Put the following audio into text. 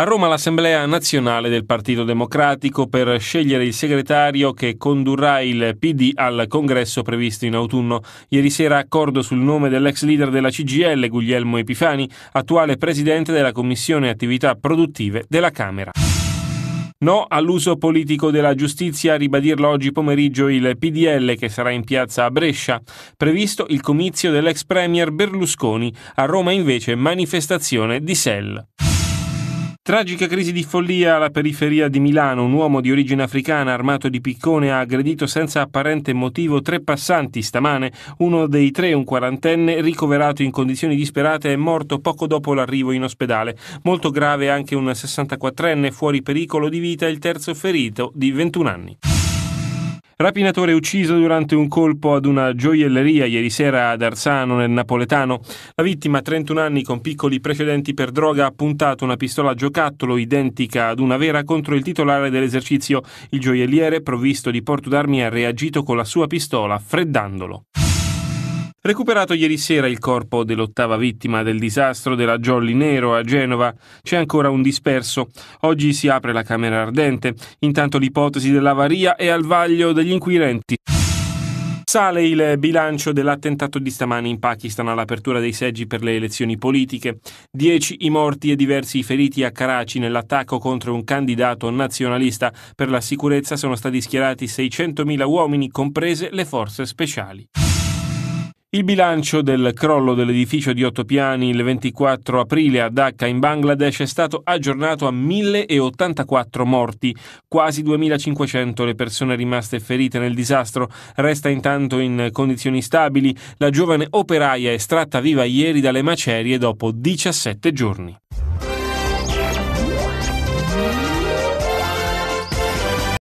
A Roma l'Assemblea nazionale del Partito Democratico per scegliere il segretario che condurrà il PD al congresso previsto in autunno. Ieri sera accordo sul nome dell'ex leader della CGL Guglielmo Epifani, attuale presidente della Commissione Attività Produttive della Camera. No all'uso politico della giustizia, a ribadirlo oggi pomeriggio il PDL che sarà in piazza a Brescia. Previsto il comizio dell'ex premier Berlusconi, a Roma invece manifestazione di Sell. Tragica crisi di follia alla periferia di Milano. Un uomo di origine africana armato di piccone ha aggredito senza apparente motivo tre passanti stamane. Uno dei tre, un quarantenne, ricoverato in condizioni disperate, è morto poco dopo l'arrivo in ospedale. Molto grave anche un 64enne fuori pericolo di vita, il terzo ferito di 21 anni. Rapinatore ucciso durante un colpo ad una gioielleria ieri sera ad Arsano nel napoletano. La vittima, 31 anni, con piccoli precedenti per droga, ha puntato una pistola a giocattolo identica ad una vera contro il titolare dell'esercizio. Il gioielliere, provvisto di porto d'armi, ha reagito con la sua pistola, freddandolo. Recuperato ieri sera il corpo dell'ottava vittima del disastro della Jolly Nero a Genova, c'è ancora un disperso. Oggi si apre la camera ardente, intanto l'ipotesi dell'avaria è al vaglio degli inquirenti. Sale il bilancio dell'attentato di stamani in Pakistan all'apertura dei seggi per le elezioni politiche. Dieci i morti e diversi i feriti a Karachi nell'attacco contro un candidato nazionalista. Per la sicurezza sono stati schierati 600.000 uomini, comprese le forze speciali. Il bilancio del crollo dell'edificio di otto piani il 24 aprile a Dhaka in Bangladesh è stato aggiornato a 1084 morti, quasi 2500 le persone rimaste ferite nel disastro. Resta intanto in condizioni stabili la giovane operaia estratta viva ieri dalle macerie dopo 17 giorni.